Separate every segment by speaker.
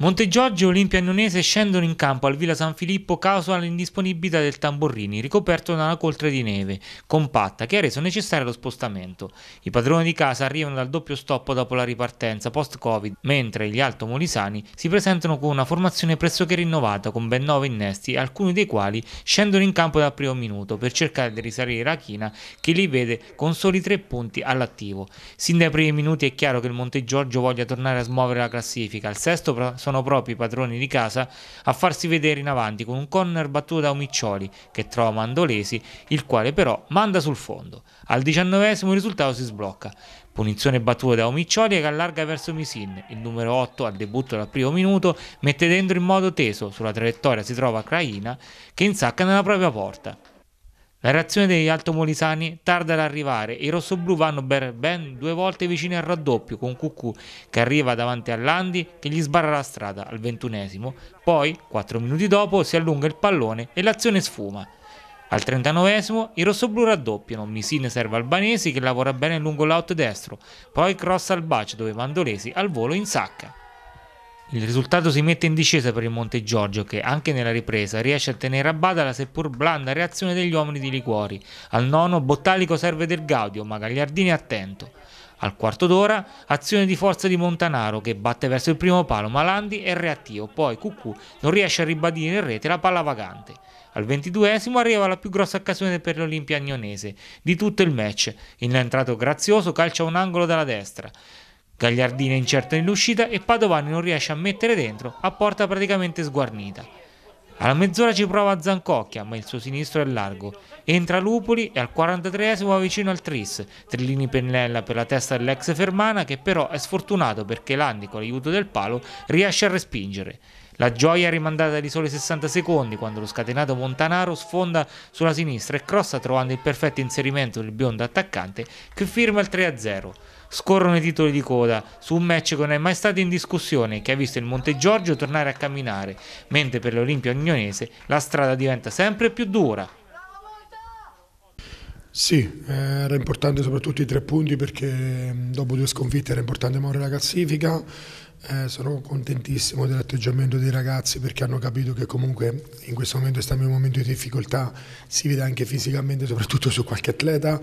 Speaker 1: Montegiorgio e Olimpia Annonese scendono in campo al Villa San Filippo causa l'indisponibilità del Tamborrini, ricoperto da una coltre di neve compatta che ha reso necessario lo spostamento. I padroni di casa arrivano dal doppio stop dopo la ripartenza post-Covid, mentre gli Alto Molisani si presentano con una formazione pressoché rinnovata con ben nove innesti, alcuni dei quali scendono in campo dal primo minuto per cercare di risalire la china che li vede con soli tre punti all'attivo. Sin dai primi minuti è chiaro che il Montegiorgio voglia tornare a smuovere la classifica, al sesto sono sono proprio i padroni di casa a farsi vedere in avanti con un corner battuto da Omiccioli che trova Mandolesi, il quale però manda sul fondo. Al diciannovesimo il risultato si sblocca. Punizione battuta da Omiccioli che allarga verso Misin. Il numero 8 al debutto dal primo minuto mette dentro in modo teso, sulla traiettoria si trova Craina che insacca nella propria porta. La reazione degli altomolisani tarda ad arrivare e i rossoblù vanno per ben due volte vicini al raddoppio con Cucù che arriva davanti a Landi che gli sbarra la strada al ventunesimo, poi, quattro minuti dopo, si allunga il pallone e l'azione sfuma. Al 39esimo i rossoblù raddoppiano, Misine serve Albanesi che lavora bene lungo l'out destro, poi cross al bacio dove Mandolesi al volo in sacca. Il risultato si mette in discesa per il Monte Giorgio che, anche nella ripresa, riesce a tenere a bada la seppur blanda reazione degli uomini di Liquori. Al nono Bottalico serve del Gaudio, ma Gagliardini è attento. Al quarto d'ora azione di forza di Montanaro che batte verso il primo palo, ma Landi è reattivo, poi Cucù non riesce a ribadire in rete la palla vagante. Al ventiduesimo arriva la più grossa occasione per l'Olimpia agnonese di tutto il match. In entrato Grazioso calcia un angolo dalla destra. Gagliardini è incerto nell'uscita e Padovani non riesce a mettere dentro a porta praticamente sguarnita. Alla mezz'ora ci prova Zancocchia, ma il suo sinistro è largo. Entra Lupoli e al 43esimo vicino al Tris. Trillini pennella per la testa dell'ex Fermana che però è sfortunato perché Landi con l'aiuto del palo riesce a respingere. La gioia rimandata di soli 60 secondi quando lo scatenato Montanaro sfonda sulla sinistra e crossa trovando il perfetto inserimento del biondo attaccante che firma il 3-0 scorrono i titoli di coda su un match che non è mai stato in discussione che ha visto il Monte Giorgio tornare a camminare, mentre per l'Olimpia Agnonese la strada diventa sempre più dura.
Speaker 2: Sì, eh, era importante soprattutto i tre punti perché mm, dopo due sconfitte era importante muovere la classifica. Eh, sono contentissimo dell'atteggiamento dei ragazzi perché hanno capito che comunque in questo momento stiamo in un momento di difficoltà, si vede anche fisicamente, soprattutto su qualche atleta,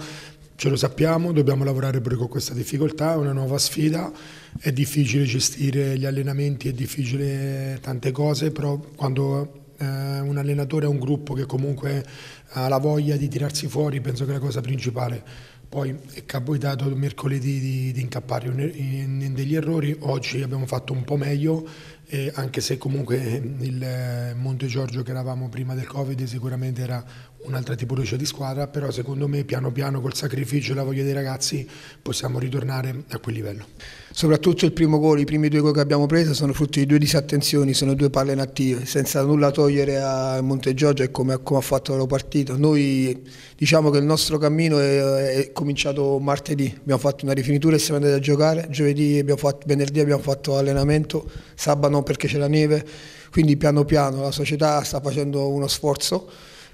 Speaker 2: ce lo sappiamo, dobbiamo lavorare pure con questa difficoltà, è una nuova sfida, è difficile gestire gli allenamenti, è difficile tante cose, però quando eh, un allenatore e un gruppo che comunque ha la voglia di tirarsi fuori, penso che è la cosa principale. Poi è capitato mercoledì di, di incappare in, in, in degli errori, oggi abbiamo fatto un po' meglio eh, anche se comunque eh, il eh, Monte Giorgio che eravamo prima del Covid sicuramente era un'altra tipologia di squadra, però secondo me piano piano col sacrificio e la voglia dei ragazzi
Speaker 3: possiamo ritornare a quel livello. Soprattutto il primo gol, i primi due gol che abbiamo preso sono frutto di due disattenzioni, sono due palle inattive, senza nulla togliere al Monte Giorgio e come, come, ha fatto la loro partita. Noi diciamo che il nostro cammino è, è, cominciato martedì, abbiamo fatto una rifinitura e siamo andati a giocare, giovedì abbiamo fatto, venerdì abbiamo fatto allenamento, sabato piano perché c'è la neve, quindi piano piano la società sta facendo uno sforzo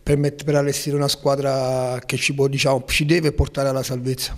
Speaker 3: per, allestire una squadra che ci, può, diciamo, ci deve portare alla salvezza.